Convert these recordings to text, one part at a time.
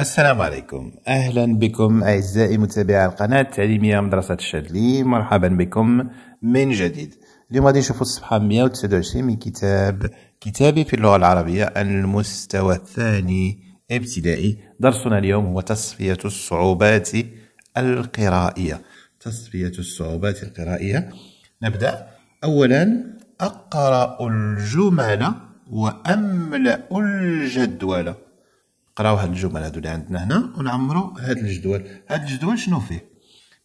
السلام عليكم اهلا بكم اعزائي متابعي القناه التعليميه مدرسه الشاذلي مرحبا بكم من جديد اليوم غادي نشوفوا الصفحه 129 من كتاب كتابي في اللغه العربيه المستوى الثاني ابتدائي درسنا اليوم هو تصفيه الصعوبات القرائيه تصفيه الصعوبات القرائيه نبدا اولا اقرا الجمل واملا الجدول نقراو هاد الجمل هادو اللي عندنا هنا ونعمرو هاد الجدول هاد الجدول شنو فيه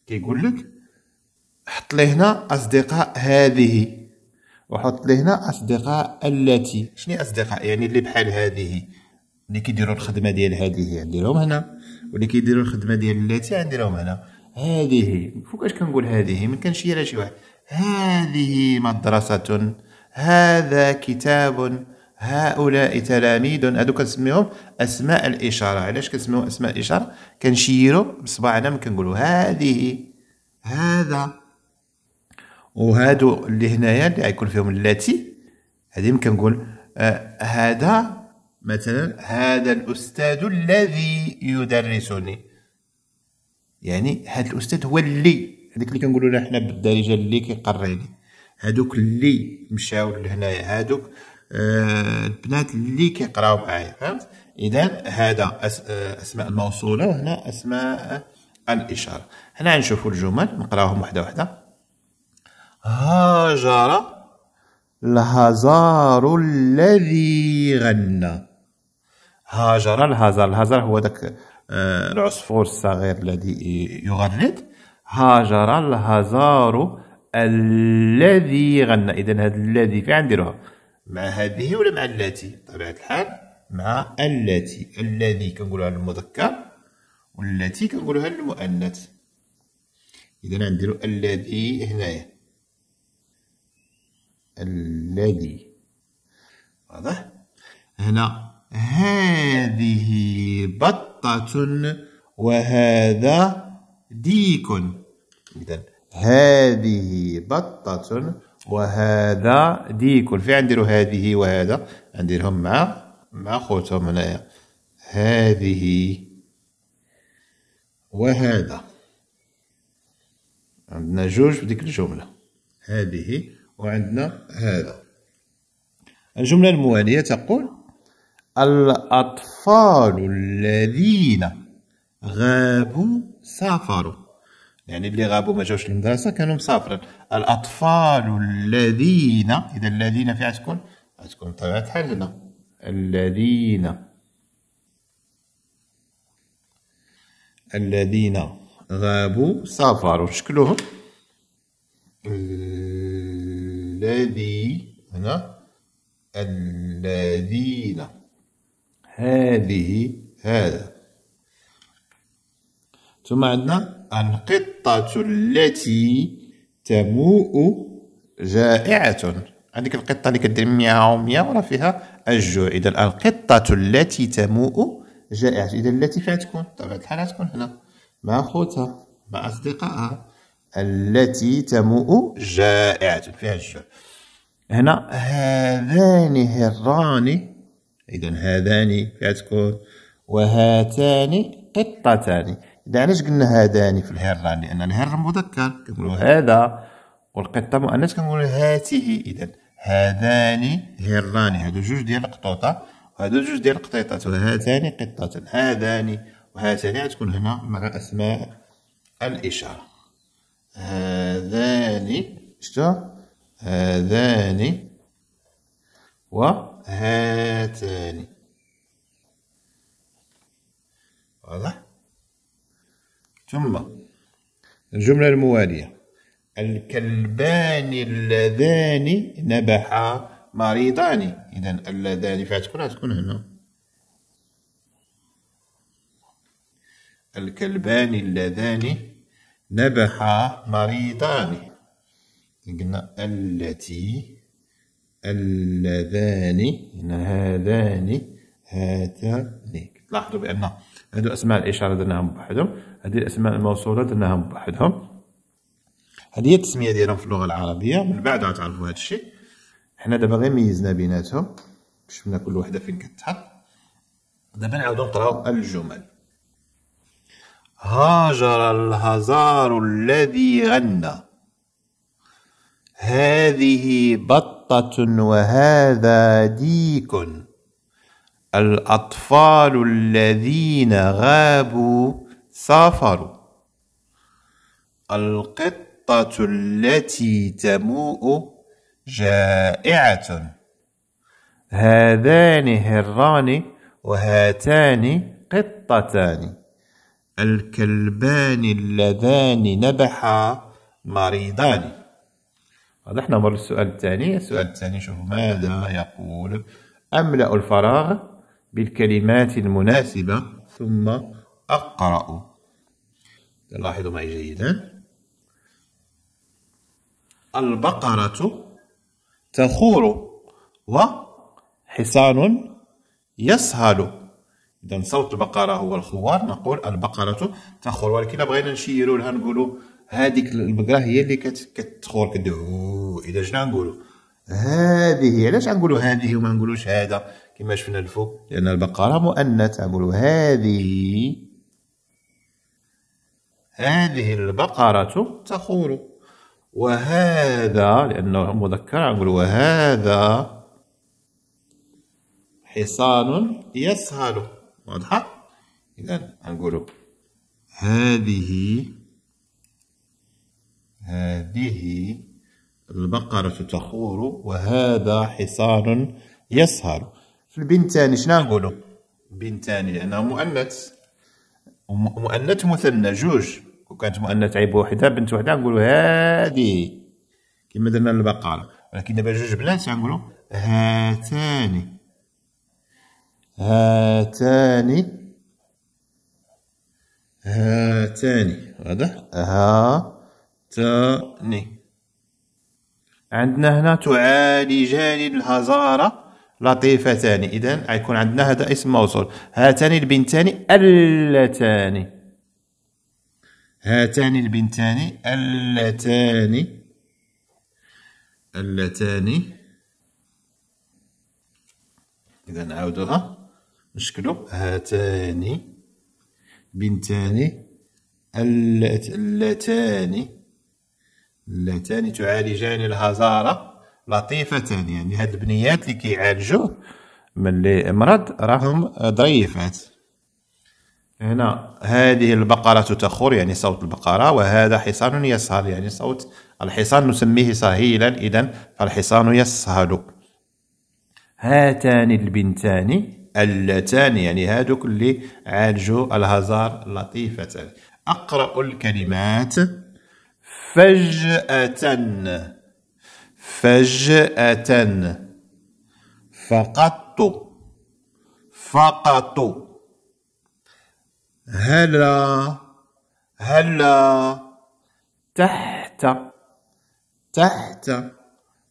كيقول لك حط لي هنا اصدقاء هذه وحط لي هنا اصدقاء التي شنو اصدقاء يعني اللي بحال هذه اللي كيديروا الخدمه ديال هذه لهم هنا واللي كيديروا الخدمه ديال التي لهم هنا هذه فوقاش كنقول هذه ما كانش شي واحد هذه مدرسه هذا كتاب هؤلاء تلاميذ هادو كنسميهم اسماء الاشاره علاش كنسميو اسماء الاشاره كنشيروا بصباعنا ملي كنقولوا هذه هذا وهادو اللي هنايا اللي غيكون فيهم التي هذه ممكن نقول آه هذا مثلا هذا الاستاذ الذي يدرسني يعني هذا الاستاذ هو اللي هذيك اللي كنقولوا حنا بالدارجه اللي كيقريني هادوك اللي مشاو لهنايا هادوك البنات اللي كيقراو معايا فهمت اذا هذا اسماء الموصوله وهنا اسماء الاشاره هنا نشوفوا الجمل نقراوهم وحده وحده هاجر الهزار الذي غنى هاجر الهزار الهزار هو ذاك آه، العصفور الصغير الذي يغرد هاجر الهزار الذي غنى اذا هذا الذي في عندي روح مع هذه ولا مع التي بطبيعة الحال مع التي الذي كنقولوها للمذكر والتي كنقولوها للمؤنث إذا غنديرو الذي هنايا الذي واضح هنا هذه بطة وهذا ديك إذا هذه بطة وهذا ديكون في غنديرو هذه وهذا نديرهم مع مع خوتهم هنايا هذه وهذا عندنا جوج في ديك الجملة هذه وعندنا هذا الجملة الموالية تقول الأطفال الذين غابوا سافروا يعني اللي غابوا ما جاوش للمدرسه كانوا مسافرين الاطفال الذين اذا الذين فيها تكون تكون بطبيعه الحال هنا الذين الذين غابوا سافروا شكلهم الذي هنا الذين هذه هذا ثم عندنا القط القطة التي تموء جائعة هذيك القطة اللي كدير مياو مياو راه فيها الجوع إذا القطة التي تموء جائعة إذا التي فيها تكون بطبيعة الحال غتكون هنا مع خوتها مع أصدقائها التي تموء جائعة فيها الجوع هنا هذان هران إذا هذان فيها تكون وهاتان قطتان إذا علاش قلنا هذان يعني في الهرة لأن الهر مذكر كنقولوا هذا والقطة مؤنث كنقول هاته إذا هذان هران هادو جوج ديال القطوطة وهادو جوج ديال القطيطات وهاتان قطة هذان وهاتان غتكون هنا مع أسماء الإشارة هذان شتو هذان وهاتان واضح ثم الجملة الموالية الكلبان اللذان نبحا مريضان إذا اللذان فاتكون تكون هنا الكلبان اللذان نبحا مريضان قلنا التي اللذان هذان هاتان تلاحظوا بان هذو اسماء الاشاره درناهم بوحدهم هذه الاسماء الموصوله درناهم بوحدهم هذه هي التسميه ديالهم في اللغه العربيه من بعد غتعرفوا هذا الشيء حنا دابا غير ميزنا بيناتهم شفنا كل وحده فين كتحط دابا نعاودو نقراو الجمل هاجر الهزار الذي غنى هذه بطة وهذا ديك الأطفال الذين غابوا سافروا القطة التي تموء جائعة هذان هران وهاتان قطتان الكلبان اللذان نبحا مريضان هذا احنا مر السؤال الثاني السؤال الثاني شوفوا ماذا يقول أملأ الفراغ بالكلمات المناسبة ثم أقرأ لاحظوا معي جيدا البقرة تخور وحصان يسهل إذا صوت البقرة هو الخوار نقول البقرة تخور ولكن بغينا نشيروا لها نقولوا هذيك البقرة هي اللي كتخور كدعو إذا شنو نقولوا هذه علاش نقولوا هذه وما نقولوش هذا كما شفنا الفوق لأن البقرة مؤنث أقول هذه هذه البقرة تخور وهذا لأنه مذكر أقول وهذا حصان يسهل واضحة إذا نقول هذه هذه البقرة تخور وهذا حصان يسهر البنتان شنو نقولوا؟ بنتان لانه مؤنث ومؤنث مثنى جوج وكانت مؤنث عيب وحده بنت وحده نقولوا هذه كما درنا البقاله ولكن دابا جوج بنات نقولوا هاتان هاتان هاتان ها تاني عندنا هنا تعالجان الهزاره لطيفتان إذا غيكون عندنا هذا اسم موصول هاتان البنتان اللتان هاتان البنتان اللتان اللتان إذا نعاودوها نشكلو هاتان بنتان اللتان اللتان تعالجان الهزارة لطيفه يعني هاد البنيات اللي كيعالجوه ملي مرض راهم ضريفات هنا هذه البقرة تخر يعني صوت البقرة وهذا حصان يسهل يعني صوت الحصان نسميه سهيلا إذا فالحصان يسهل هاتان البنتان اللتان يعني هادوك اللي عالجوا الهزار لطيفة أقرأ الكلمات فجأة فجأة فقط فقط هلا هلا تحت تحت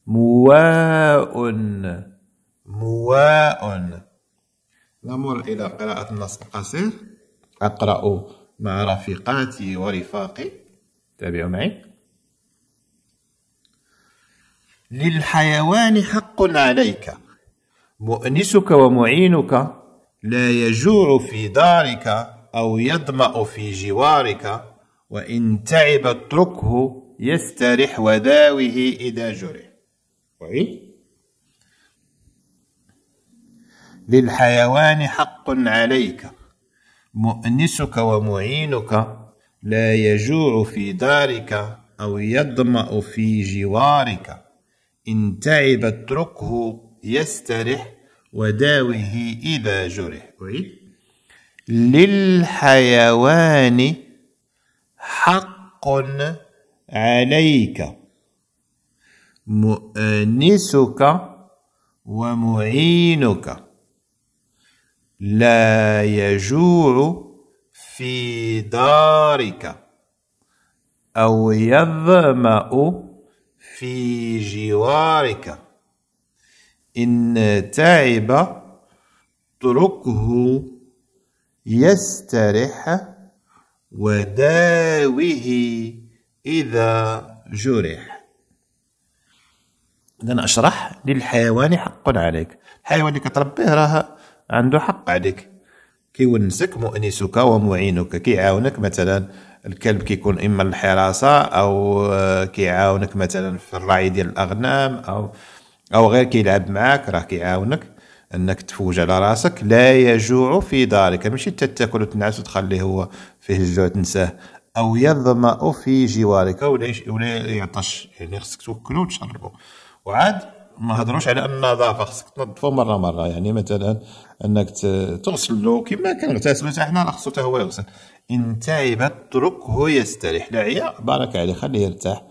مواء مواء نمر إلى قراءة النص القصير أقرأ مع رفيقاتي ورفاقي تابعوا معي للحيوان حق عليك مؤنسك ومعينك لا يجوع في دارك أو يظمأ في جوارك وإن تعب اتركه يسترح وداوه إذا جرح للحيوان حق عليك مؤنسك ومعينك لا يجوع في دارك أو يظمأ في جوارك إن تعب اتركه يسترح وداوه إذا جرح للحيوان حق عليك مؤنسك ومعينك لا يجوع في دارك أو يظمأ في جوارك إن تعب اتركه يسترح وداوه إذا جرح إذا أشرح للحيوان حق عليك الحيوان اللي كتربيه راه عنده حق عليك كيونسك مؤنسك ومعينك كيعاونك مثلا الكلب كيكون اما الحراسه او آه، كيعاونك مثلا في الرعي ديال الاغنام او او غير كيلعب معاك راه كيعاونك انك تفوج على راسك لا يجوع في دارك ماشي تاكل وتنعس وتخليه هو فيه الجوع تنساه او يظما في جوارك ولا ولا يعطش يعني خصك توكلو وتشربو وعاد ما هضروش على ان نظافه خصك تنظفو مره مره يعني مثلا انك تغسلو كما كنغتسلو حتى حنا خصو حتى هو يغسل ان تعب اتركه يستريح لعيا بارك عليه خليه يرتاح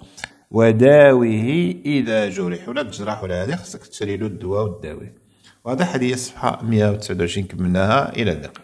وداويه اذا جرح ولا تجرح ولا هذه خصك تشري له الدواء والداوي وهذا حديث صفحه 129 كملناها الى اللقاء